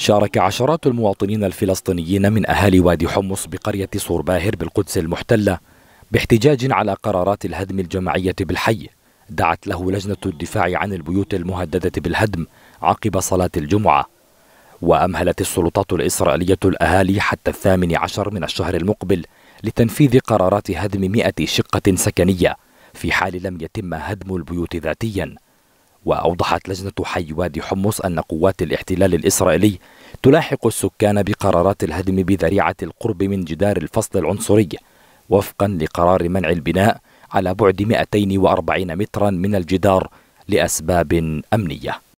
شارك عشرات المواطنين الفلسطينيين من أهالي وادي حمص بقرية صور باهر بالقدس المحتلة باحتجاج على قرارات الهدم الجماعية بالحي دعت له لجنة الدفاع عن البيوت المهددة بالهدم عقب صلاة الجمعة وأمهلت السلطات الإسرائيلية الأهالي حتى الثامن عشر من الشهر المقبل لتنفيذ قرارات هدم 100 شقة سكنية في حال لم يتم هدم البيوت ذاتياً وأوضحت لجنة حي وادي حمص أن قوات الاحتلال الإسرائيلي تلاحق السكان بقرارات الهدم بذريعة القرب من جدار الفصل العنصري وفقا لقرار منع البناء على بعد 240 مترا من الجدار لأسباب أمنية